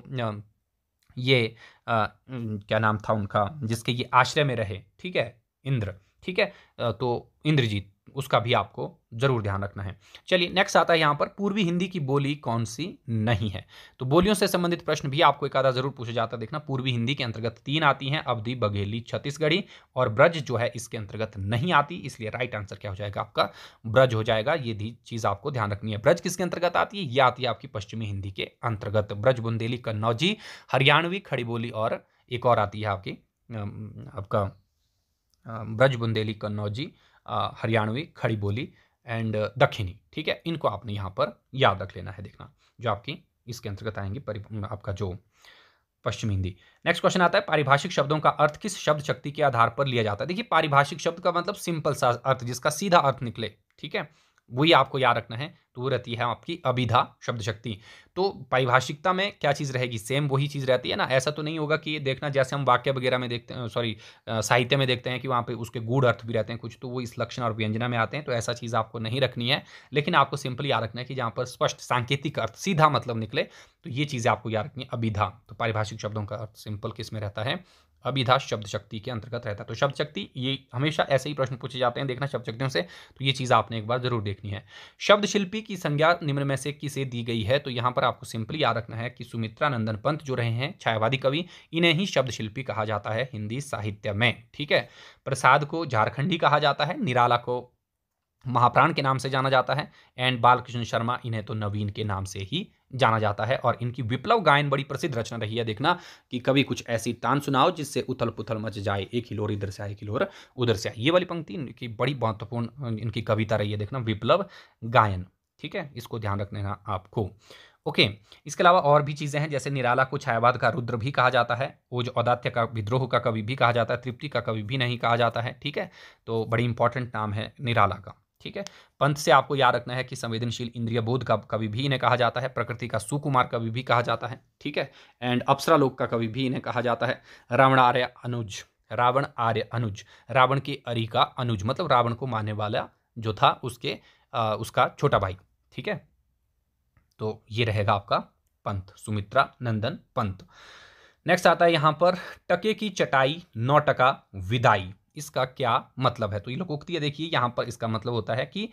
ये आ, क्या नाम था उनका जिसके ये आश्रय में रहे ठीक है इंद्र ठीक है तो इंद्रजीत उसका भी आपको जरूर ध्यान रखना है चलिए नेक्स्ट आता है यहाँ पर पूर्वी हिंदी की बोली कौन सी नहीं है तो बोलियों से संबंधित प्रश्न भी आपको एक आधा जरूर पूछा जाता है देखना पूर्वी हिंदी के अंतर्गत तीन आती हैं अवधि बघेली छत्तीसगढ़ी और ब्रज जो है इसके अंतर्गत नहीं आती इसलिए राइट आंसर क्या हो जाएगा आपका ब्रज हो जाएगा ये भी चीज़ आपको ध्यान रखनी है ब्रज किसके अंतर्गत आती है यह आती है आपकी पश्चिमी हिंदी के अंतर्गत ब्रज बुंदेली कन्नौजी हरियाणवी खड़ी बोली और एक और आती है आपकी आपका ब्रज बुंदेली कन्नौजी हरियाणवी खड़ी बोली एंड दक्षिणी ठीक है इनको आपने यहाँ पर याद रख लेना है देखना जो आपकी इसके अंतर्गत आएंगी आपका जो पश्चिम हिंदी नेक्स्ट क्वेश्चन आता है पारिभाषिक शब्दों का अर्थ किस शब्द शक्ति के आधार पर लिया जाता है देखिए पारिभाषिक शब्द का मतलब सिंपल सा अर्थ जिसका सीधा अर्थ निकले ठीक है वही आपको याद रखना है तो वो रहती है आपकी अभिधा शब्द शक्ति तो पारिभाषिकता में क्या चीज़ रहेगी सेम वही चीज़ रहती है ना ऐसा तो नहीं होगा कि ये देखना जैसे हम वाक्य वगैरह में देखते हैं सॉरी साहित्य में देखते हैं कि वहाँ पे उसके गूढ़ अर्थ भी रहते हैं कुछ तो वो इस लक्षण और व्यंजना में आते हैं तो ऐसा चीज़ आपको नहीं रखनी है लेकिन आपको सिंपल याद रखना है कि जहाँ पर स्पष्ट सांकेतिक अर्थ सीधा मतलब निकले तो ये चीज़ें आपको याद रखनी है अभिधा तो पारिभाषिक शब्दों का अर्थ सिंपल किस में रहता है अभिधा शब्द शक्ति के अंतर्गत रहता है तो शब्द शक्ति ये हमेशा ऐसे ही प्रश्न पूछे जाते हैं देखना शब्द शक्तियों से तो ये चीज़ आपने एक बार जरूर देखनी है शब्द शिल्पी की संज्ञा निम्न में से किसे दी गई है तो यहाँ पर आपको सिंपली याद रखना है कि सुमित्रा नंदन पंत जो रहे हैं छायावादी कवि इन्हें ही शब्द शिल्पी कहा जाता है हिंदी साहित्य में ठीक है प्रसाद को झारखंडी कहा जाता है निराला को महाप्राण के नाम से जाना जाता है एंड बालकृष्ण शर्मा इन्हें तो नवीन के नाम से ही जाना जाता है और इनकी विप्लव गायन बड़ी प्रसिद्ध रचना रही है देखना कि कभी कुछ ऐसी तान सुनाओ जिससे उथल पुथल मच जाए एक ही लोर इधर से आए एक ही लोर उधर से आए ये वाली पंक्ति इनकी बड़ी महत्वपूर्ण इनकी कविता रही है देखना विप्लव गायन ठीक है इसको ध्यान रखना आपको ओके इसके अलावा और भी चीज़ें हैं जैसे निराला को छायावाद का रुद्र भी कहा जाता है ओज औदात्य का विद्रोह का कवि भी कहा जाता है तृप्ति का कवि भी नहीं कहा जाता है ठीक है तो बड़ी इंपॉर्टेंट नाम है निराला का ठीक है पंथ से आपको याद रखना है कि संवेदनशील इंद्रिय बोध का कवि भी इन्हें कहा जाता है प्रकृति का सुकुमार कवि भी कहा जाता है ठीक है एंड अप्सरा लोक का कवि भी इन्हें कहा जाता है रावण आर्य अनुज रावण आर्य अनुज रावण के अरिका का अनुज मतलब रावण को मानने वाला जो था उसके आ, उसका छोटा भाई ठीक है तो ये रहेगा आपका पंथ सुमित्रा नंदन पंथ नेक्स्ट आता है यहाँ पर टके की चटाई नौ टका विदाई इसका क्या मतलब है तो ये लोग उक्ति है देखिए यहाँ पर इसका मतलब होता है कि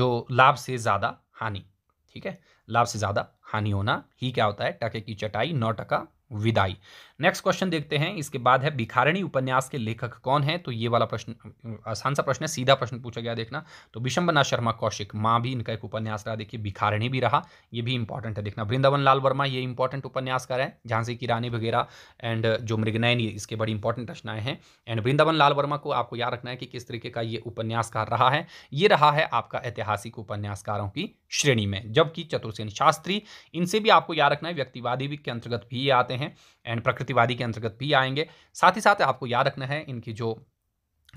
जो लाभ से ज़्यादा हानि ठीक है लाभ से ज़्यादा हानि होना ही क्या होता है टके की चटाई नौ टका विदाई नेक्स्ट क्वेश्चन देखते हैं इसके बाद है भिखारणी उपन्यास के लेखक कौन है तो ये वाला प्रश्न आसान सा प्रश्न है सीधा प्रश्न पूछा गया देखना तो विशंबना शर्मा कौशिक माँ भी इनका एक उपन्यास रहा देखिए भिखारणी भी रहा ये भी इंपॉर्टेंट है देखना वृंदावन लाल वर्मा ये इंपॉर्टेंट उपन्यासकार है झांसी की रानी वगैरह एंड जो मृगनयन इसके बड़ी इंपॉर्टेंट रचनाएं हैं एंड वृंदावन लाल वर्मा को आपको याद रखना है कि किस तरीके का ये उपन्यासकार रहा है ये रहा है आपका ऐतिहासिक उपन्यासकारों की श्रेणी में जबकि चतुर्सेन शास्त्री इनसे भी आपको याद रखना है व्यक्तिवादी के अंतर्गत भी आते हैं हैं एंड प्रकृतिवादी के अंतर्गत भी आएंगे साथ ही साथ आपको याद रखना है इनकी जो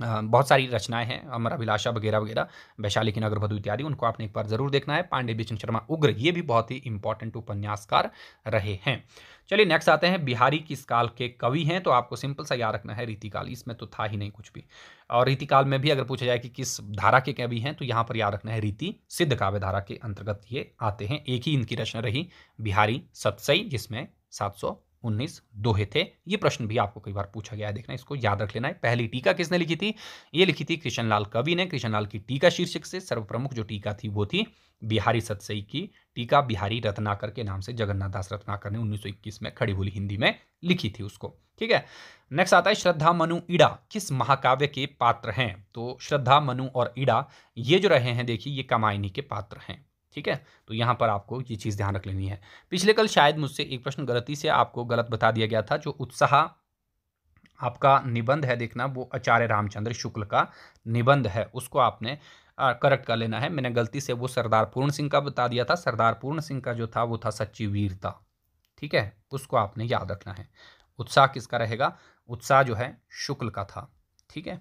बहुत सारी रचनाएं हैं अमर अभिलाषा वगैरह वगैरह वैशाली की नगर वधु इत्यादि उनको आपने एक बार जरूर देखना है पांडे बिचन शर्मा उग्र ये भी बहुत ही इंपॉर्टेंट उपन्यासकार रहे हैं चलिए नेक्स्ट आते हैं बिहारी किस काल के कवि हैं तो आपको सिंपल सा याद रखना है रीतिकाल इसमें तो था ही नहीं कुछ भी और रीतिकाल में भी अगर पूछा जाए कि किस धारा के कवि हैं तो यहाँ पर याद रखना है रीति सिद्ध काव्य धारा के अंतर्गत ये आते हैं एक ही इनकी रचना रही बिहारी सतसई जिसमें सात उन्नीस दोहे थे ये प्रश्न भी आपको कई बार पूछा गया है देखना इसको याद रख लेना है पहली टीका किसने लिखी थी ये लिखी थी कृष्णलाल कवि ने कृष्णलाल की टीका शीर्षक से सर्वप्रमुख जो टीका थी वो थी बिहारी सतसई की टीका बिहारी रत्नाकर के नाम से जगन्नाथ दास रत्नाकर ने 1921 में खड़ी बोली हिंदी में लिखी थी उसको ठीक है नेक्स्ट आता है श्रद्धा मनु ईड़ा किस महाकाव्य के पात्र हैं तो श्रद्धा मनु और ईड़ा ये जो रहे हैं देखिए ये कमायनी के पात्र हैं ठीक है तो यहाँ पर आपको ये चीज़ ध्यान रख लेनी है पिछले कल शायद मुझसे एक प्रश्न गलती से आपको गलत बता दिया गया था जो उत्साह आपका निबंध है देखना वो आचार्य रामचंद्र शुक्ल का निबंध है उसको आपने करेक्ट कर लेना है मैंने गलती से वो सरदार पूर्ण सिंह का बता दिया था सरदार पूर्ण सिंह का जो था वो था सच्ची वीरता ठीक है उसको आपने याद रखना है उत्साह किसका रहेगा उत्साह जो है शुक्ल का था ठीक है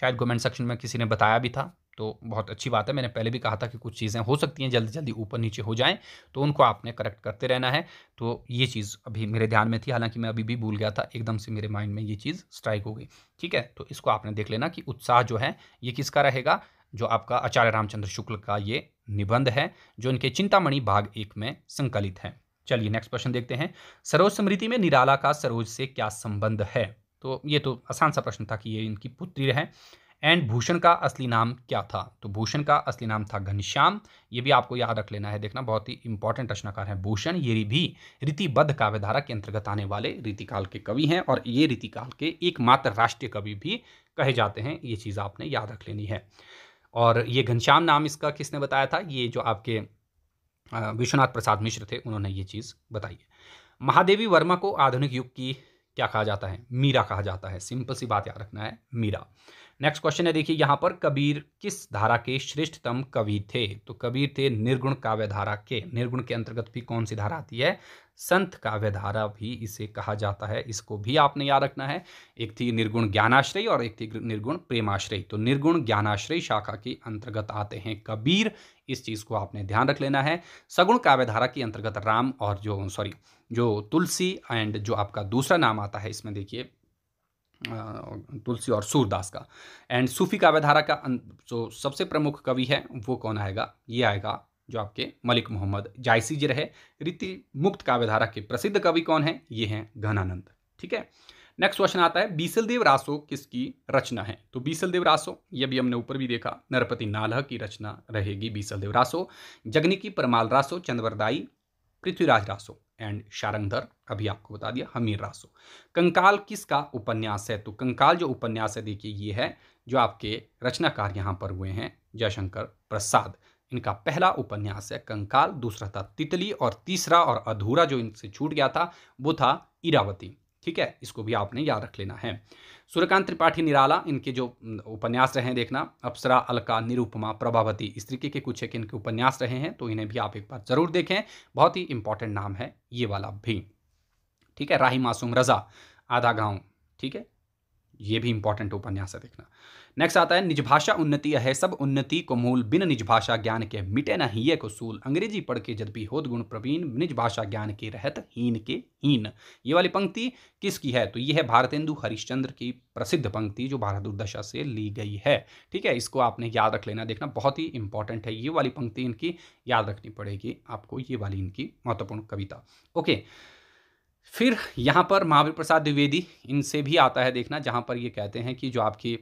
शायद कमेंट सेक्शन में किसी ने बताया भी था तो बहुत अच्छी बात है मैंने पहले भी कहा था कि कुछ चीज़ें हो सकती हैं जल्दी जल्दी ऊपर नीचे हो जाएं तो उनको आपने करेक्ट करते रहना है तो ये चीज़ अभी मेरे ध्यान में थी हालांकि मैं अभी भी भूल गया था एकदम से मेरे माइंड में ये चीज़ स्ट्राइक हो गई ठीक है तो इसको आपने देख लेना कि उत्साह जो है ये किसका रहेगा जो आपका आचार्य रामचंद्र शुक्ल का ये निबंध है जो इनके चिंतामणि भाग एक में संकलित है चलिए नेक्स्ट क्वेश्चन देखते हैं सरोज स्मृति में निराला का सरोज से क्या संबंध है तो ये तो आसान सा प्रश्न था कि ये इनकी पुत्री है एंड भूषण का असली नाम क्या था तो भूषण का असली नाम था घनश्याम ये भी आपको याद रख लेना है देखना बहुत ही इंपॉर्टेंट रचनाकार हैं भूषण ये भी रीतिबद्ध काव्यधारा के अंतर्गत आने वाले रीतिकाल के कवि हैं और ये रीतिकाल के एकमात्र राष्ट्रीय कवि भी कहे जाते हैं ये चीज़ आपने याद रख लेनी है और ये घनश्याम नाम इसका किसने बताया था ये जो आपके विश्वनाथ प्रसाद मिश्र थे उन्होंने ये चीज़ बताई है महादेवी वर्मा को आधुनिक युग की क्या कहा जाता है मीरा कहा जाता है सिंपल सी बात याद रखना है मीरा नेक्स्ट क्वेश्चन है देखिए यहाँ पर कबीर किस धारा के श्रेष्ठतम कवि थे तो कबीर थे निर्गुण काव्य धारा के निर्गुण के अंतर्गत भी कौन सी धारा आती है संत काव्य धारा भी इसे कहा जाता है इसको भी आपने याद रखना है एक थी निर्गुण ज्ञानाश्रय और एक थी निर्गुण प्रेमाश्रय तो निर्गुण ज्ञानाश्रय शाखा के अंतर्गत आते हैं कबीर इस चीज़ को आपने ध्यान रख लेना है सगुण काव्य धारा के अंतर्गत राम और जो सॉरी जो तुलसी एंड जो आपका दूसरा नाम आता है इसमें देखिए तुलसी और सूरदास का एंड सूफी काव्यधारा का अं-, जो सबसे प्रमुख कवि है वो कौन आएगा ये आएगा जो आपके मलिक मोहम्मद जायसी जी रहे रीति मुक्त काव्यधारा के प्रसिद्ध कवि कौन है ये हैं घनानंद ठीक है नेक्स्ट क्वेश्चन आता है बीसलदेव रासो किसकी रचना है तो बीसलदेव रासो ये भी हमने ऊपर भी देखा नरपति नालह की रचना रहेगी बीसलदेव रासो जगनी की परमाल रासो चंद्रवरदाई पृथ्वीराज रासो एंड शारंगधर अभी आपको बता दिया हमीर रासो कंकाल किसका उपन्यास है तो कंकाल जो उपन्यास है देखिए ये है जो आपके रचनाकार यहाँ पर हुए हैं जयशंकर प्रसाद इनका पहला उपन्यास है कंकाल दूसरा था तितली और तीसरा और अधूरा जो इनसे छूट गया था वो था इरावती ठीक है इसको भी आपने याद रख लेना है सूर्यकांत त्रिपाठी निराला इनके जो उपन्यास रहे हैं देखना अप्सरा अलका निरुपमा प्रभावती इस तरीके के कुछ एक इनके उपन्यास रहे हैं तो इन्हें भी आप एक बार ज़रूर देखें बहुत ही इंपॉर्टेंट नाम है ये वाला भी ठीक है राही मासूम रज़ा आधा गाँव ठीक है ये भी इंपॉर्टेंट उपन्यास है देखना नेक्स्ट आता है निजभाषा उन्नति है सब उन्नति को मूल बिन निज भाषा ज्ञान के मिटे न ही को सूल अंग्रेजी पढ़ के जद भी होद गुण प्रवीण भाषा ज्ञान के रहत हीन के हीन ये वाली पंक्ति किसकी है तो ये है भारतेंदु हरिश्चंद्र की प्रसिद्ध पंक्ति जो भारत दुर्दशा से ली गई है ठीक है इसको आपने याद रख लेना देखना बहुत ही इंपॉर्टेंट है ये वाली पंक्ति इनकी याद रखनी पड़ेगी आपको ये वाली इनकी महत्वपूर्ण कविता ओके फिर यहाँ पर महावीर प्रसाद द्विवेदी इनसे भी आता है देखना जहाँ पर ये कहते हैं कि जो आपकी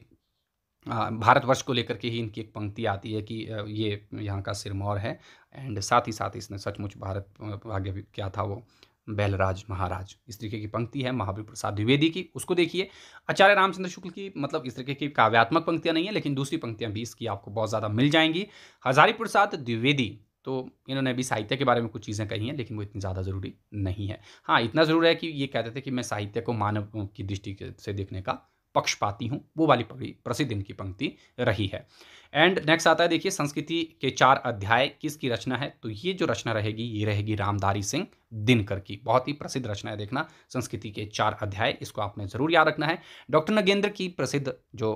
भारतवर्ष को लेकर के ही इनकी एक पंक्ति आती है कि ये यहाँ का सिरमौर है एंड साथ ही साथ इसने सचमुच भारत भाग्य क्या था वो बैलराज महाराज इस तरीके की पंक्ति है महावीर प्रसाद द्विवेदी की उसको देखिए आचार्य रामचंद्र शुक्ल की मतलब इस तरीके की काव्यात्मक पंक्तियाँ नहीं है लेकिन दूसरी पंक्तियाँ भी इसकी आपको बहुत ज़्यादा मिल जाएंगी हजारी प्रसाद द्विवेदी तो इन्होंने अभी साहित्य के बारे में कुछ चीज़ें कही हैं लेकिन वो इतनी ज़्यादा ज़रूरी नहीं है हाँ इतना ज़रूर है कि ये कहते थे कि मैं साहित्य को मानव की दृष्टि से देखने का पक्षपाती हूँ वो वाली प्रसिद्ध इनकी पंक्ति रही है एंड नेक्स्ट आता है देखिए संस्कृति के चार अध्याय किसकी रचना है तो ये जो रचना रहेगी ये रहेगी रामधारी सिंह दिनकर की बहुत ही प्रसिद्ध रचना है देखना संस्कृति के चार अध्याय इसको आपने ज़रूर याद रखना है डॉक्टर नगेंद्र की प्रसिद्ध जो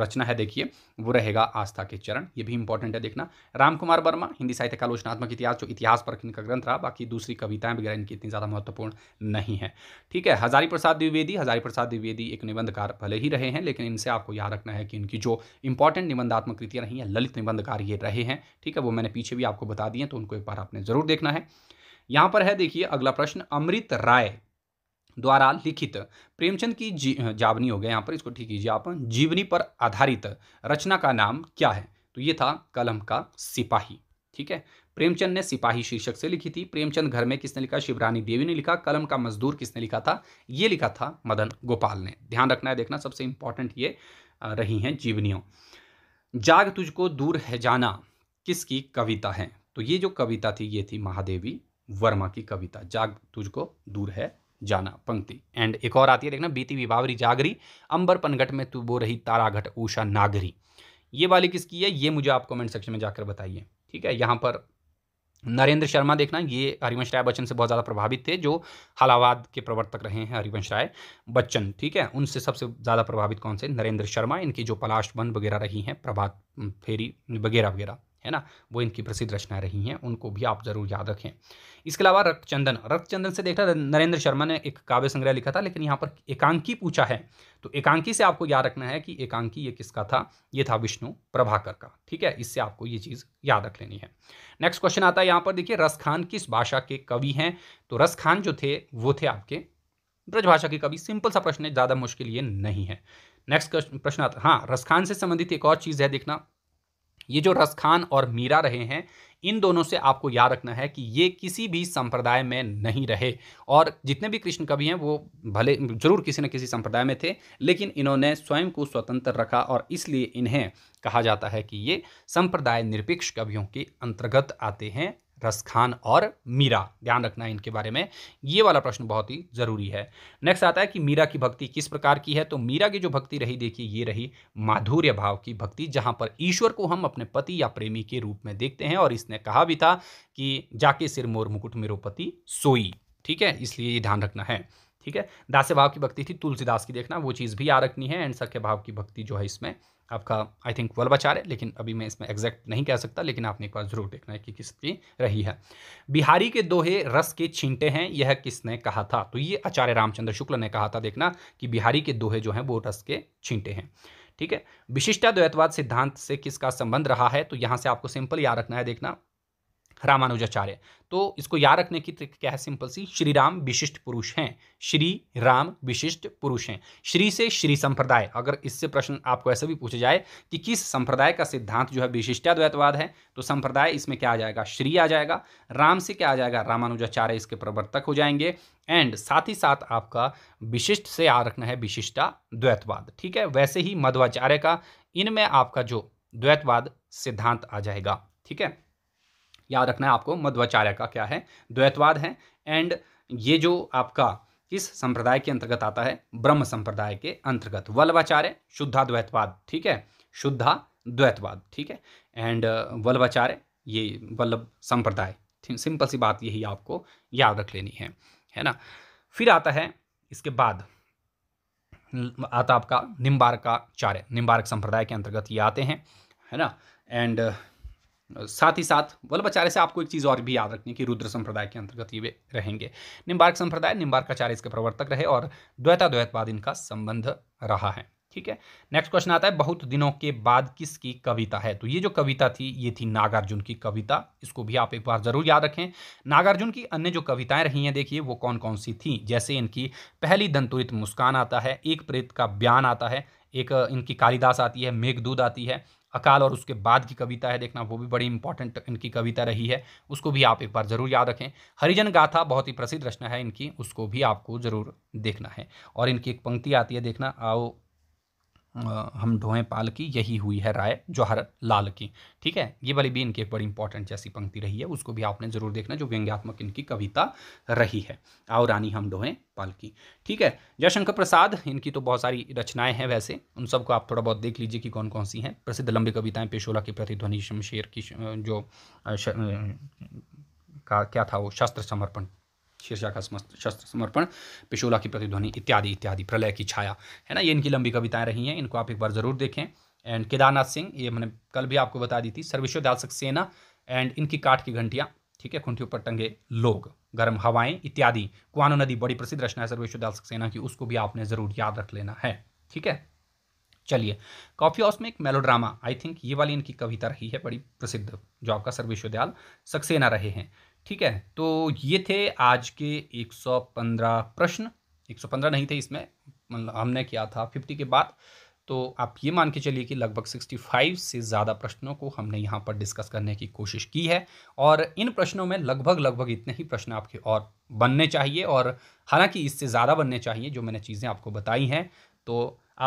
रचना है देखिए वो रहेगा आस्था के चरण ये भी इंपॉर्टेंट है देखना राम कुमार वर्मा हिंदी साहित्य का आलोचनात्मक इतिहास जो इतिहास पर इनका ग्रंथ रहा बाकी दूसरी कविताएं वगैरह इनकी इतनी ज़्यादा महत्वपूर्ण नहीं है ठीक है हजारी प्रसाद द्विवेदी हजारी प्रसाद द्विवेदी एक निबंधकार भले ही रहे हैं लेकिन इनसे आपको याद रखना है कि इनकी जो इंपॉर्टेंट निबंधा रचनात्मक कृतियाँ रही हैं ललित निबंधकार ये रहे हैं ठीक है वो मैंने पीछे भी आपको बता दिए तो उनको एक बार आपने ज़रूर देखना है यहाँ पर है देखिए अगला प्रश्न अमृत राय द्वारा लिखित प्रेमचंद की जी जावनी हो गया यहाँ पर इसको ठीक कीजिए आप जीवनी पर आधारित रचना का नाम क्या है तो ये था कलम का सिपाही ठीक है प्रेमचंद ने सिपाही शीर्षक से लिखी थी प्रेमचंद घर में किसने लिखा शिवरानी देवी ने लिखा कलम का मजदूर किसने लिखा था ये लिखा था मदन गोपाल ने ध्यान रखना है देखना सबसे इंपॉर्टेंट ये रही हैं जीवनियों जाग तुझको दूर है जाना किसकी कविता है तो ये जो कविता थी ये थी महादेवी वर्मा की कविता जाग तुझको दूर है जाना पंक्ति एंड एक और आती है देखना बीती विभावरी जागरी अंबर पनघट में तू बो रही ताराघट ऊषा नागरी ये वाली किसकी है ये मुझे आप कमेंट सेक्शन में जाकर बताइए ठीक है यहाँ पर नरेंद्र शर्मा देखना ये हरिवंश राय बच्चन से बहुत ज़्यादा प्रभावित थे जो हालावाद के प्रवर्तक रहे हैं हरिवंश राय बच्चन ठीक है उनसे सबसे ज़्यादा प्रभावित कौन से नरेंद्र शर्मा इनकी जो पलाश बंद वगैरह रही हैं प्रभात फेरी वगैरह वगैरह है ना वो इनकी प्रसिद्ध रचनाएं रही हैं उनको भी आप जरूर याद रखें इसके अलावा रक्त चंदन रक्त चंदन से देखना नरेंद्र शर्मा ने एक काव्य संग्रह लिखा था लेकिन यहाँ पर एकांकी पूछा है तो एकांकी से आपको याद रखना है कि एकांकी ये किसका था ये था विष्णु प्रभाकर का ठीक है इससे आपको ये चीज़ याद रख लेनी है नेक्स्ट क्वेश्चन आता है यहाँ पर देखिए रस खान किस भाषा के कवि हैं तो रस खान जो थे वो थे आपके ब्रजभाषा के कवि सिंपल सा प्रश्न है ज़्यादा मुश्किल ये नहीं है नेक्स्ट प्रश्न आता हाँ रसखान से संबंधित एक और चीज़ है देखना ये जो रसखान और मीरा रहे हैं इन दोनों से आपको याद रखना है कि ये किसी भी संप्रदाय में नहीं रहे और जितने भी कृष्ण कवि हैं वो भले जरूर किसी न किसी संप्रदाय में थे लेकिन इन्होंने स्वयं को स्वतंत्र रखा और इसलिए इन्हें कहा जाता है कि ये संप्रदाय निरपेक्ष कवियों के अंतर्गत आते हैं रसखान और मीरा ध्यान रखना है इनके बारे में ये वाला प्रश्न बहुत ही जरूरी है नेक्स्ट आता है कि मीरा की भक्ति किस प्रकार की है तो मीरा की जो भक्ति रही देखिए ये रही माधुर्य भाव की भक्ति जहाँ पर ईश्वर को हम अपने पति या प्रेमी के रूप में देखते हैं और इसने कहा भी था कि जाके सिर मोर मुकुट मेरो पति सोई ठीक है इसलिए ये ध्यान रखना है ठीक है दास्य भाव की भक्ति थी तुलसीदास की देखना वो चीज़ भी याद रखनी है एंड सख्य भाव की भक्ति जो है इसमें आपका आई थिंक वल्लभाचार्य है लेकिन अभी मैं इसमें एग्जैक्ट नहीं कह सकता लेकिन आपने एक बार जरूर देखना है कि किसकी रही है बिहारी के दोहे रस के छींटे हैं यह किसने कहा था तो ये आचार्य रामचंद्र शुक्ल ने कहा था देखना कि बिहारी के दोहे जो हैं वो रस के छींटे हैं ठीक है विशिष्टा द्वैतवाद सिद्धांत से किसका संबंध रहा है तो यहाँ से आपको सिंपल याद रखना है देखना रामानुजाचार्य तो इसको याद रखने की ट्रिक क्या है सिंपल सी श्री राम विशिष्ट पुरुष हैं श्री राम विशिष्ट पुरुष हैं श्री से श्री संप्रदाय अगर इससे प्रश्न आपको ऐसे भी पूछा जाए कि किस संप्रदाय का सिद्धांत जो है विशिष्टाद्वैतवाद है तो संप्रदाय इसमें क्या आ जाएगा श्री आ जाएगा राम से क्या आ जाएगा रामानुजाचार्य इसके प्रवर्तक हो जाएंगे एंड साथ ही साथ आपका विशिष्ट से याद रखना है विशिष्टा द्वैतवाद ठीक है वैसे ही मध्वाचार्य का इनमें आपका जो द्वैतवाद सिद्धांत आ जाएगा ठीक है याद रखना है आपको मध्वाचार्य का क्या है द्वैतवाद है एंड ये जो आपका किस संप्रदाय के अंतर्गत आता है ब्रह्म संप्रदाय के अंतर्गत वल्वाचार्य शुद्धा द्वैतवाद ठीक है शुद्धा द्वैतवाद ठीक है एंड uh, वल्वाचार्य ये वल्लभ संप्रदाय सिंपल सी बात यही आपको याद रख लेनी है है ना फिर आता है इसके बाद आता आपका निम्बारकाचार्य निम्बारक संप्रदाय के अंतर्गत ये आते हैं है ना एंड साथ ही साथ वल्लभाचार्य से आपको एक चीज़ और भी याद रखनी है कि रुद्र संप्रदाय के अंतर्गत ये रहेंगे निम्बार्क संप्रदाय निम्बार्काचार्य इसके प्रवर्तक रहे और द्वैताद्वैतवाद इनका संबंध रहा है ठीक है नेक्स्ट क्वेश्चन आता है बहुत दिनों के बाद किसकी कविता है तो ये जो कविता थी ये थी नागार्जुन की कविता इसको भी आप एक बार जरूर याद रखें नागार्जुन की अन्य जो कविताएं रही हैं देखिए वो कौन कौन सी थी जैसे इनकी पहली धंतुरित मुस्कान आता है एक प्रेत का बयान आता है एक इनकी कालिदास आती है मेघदूत आती है अकाल और उसके बाद की कविता है देखना वो भी बड़ी इंपॉर्टेंट इनकी कविता रही है उसको भी आप एक बार ज़रूर याद रखें हरिजन गाथा बहुत ही प्रसिद्ध रचना है इनकी उसको भी आपको ज़रूर देखना है और इनकी एक पंक्ति आती है देखना आओ हम ढोएं पाल की यही हुई है राय जौहर लाल की ठीक है ये वाली भी इनकी एक बड़ी इंपॉर्टेंट जैसी पंक्ति रही है उसको भी आपने ज़रूर देखना जो व्यंग्यात्मक इनकी कविता रही है आओ रानी हम ढोएं पाल की ठीक है जयशंकर प्रसाद इनकी तो बहुत सारी रचनाएं हैं वैसे उन सबको आप थोड़ा बहुत देख लीजिए कि कौन कौन सी हैं प्रसिद्ध लंबी कविताएं पेशोला की प्रतिध्वनि शमशेर की जो का क्या था वो शस्त्र समर्पण शीर्षा का शस्त्र समर्पण पिशोला की प्रतिध्वनि इत्यादि इत्यादि प्रलय की छाया है ना ये इनकी लंबी कविताएं रही हैं इनको आप एक बार ज़रूर देखें एंड केदारनाथ सिंह ये मैंने कल भी आपको बता दी थी दासक सक्सेना एंड इनकी काठ की घंटियाँ ठीक है खुंठियों पर टंगे लोग गर्म हवाएं इत्यादि कुआनो नदी बड़ी प्रसिद्ध रचना है सर्वेश्वर सक्सेना की उसको भी आपने ज़रूर याद रख लेना है ठीक है चलिए कॉफी हाउस में एक मेलोड्रामा आई थिंक ये वाली इनकी कविता रही है बड़ी प्रसिद्ध जो आपका सर्वेश्वर सक्सेना रहे हैं ठीक है तो ये थे आज के 115 प्रश्न 115 नहीं थे इसमें मतलब हमने किया था 50 के बाद तो आप ये मान के चलिए कि लगभग 65 से ज़्यादा प्रश्नों को हमने यहाँ पर डिस्कस करने की कोशिश की है और इन प्रश्नों में लगभग लगभग इतने ही प्रश्न आपके और बनने चाहिए और हालांकि इससे ज़्यादा बनने चाहिए जो मैंने चीज़ें आपको बताई हैं तो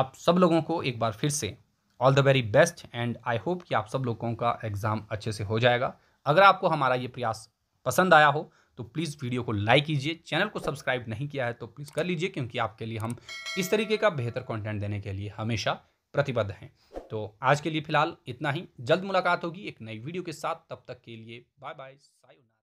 आप सब लोगों को एक बार फिर से all the very best and I hope कि आप सब लोगों का एग्ज़ाम अच्छे से हो जाएगा अगर आपको हमारा ये प्रयास पसंद आया हो तो प्लीज़ वीडियो को लाइक कीजिए चैनल को सब्सक्राइब नहीं किया है तो प्लीज़ कर लीजिए क्योंकि आपके लिए हम इस तरीके का बेहतर कंटेंट देने के लिए हमेशा प्रतिबद्ध हैं तो आज के लिए फिलहाल इतना ही जल्द मुलाकात होगी एक नई वीडियो के साथ तब तक के लिए बाय बाय सायोना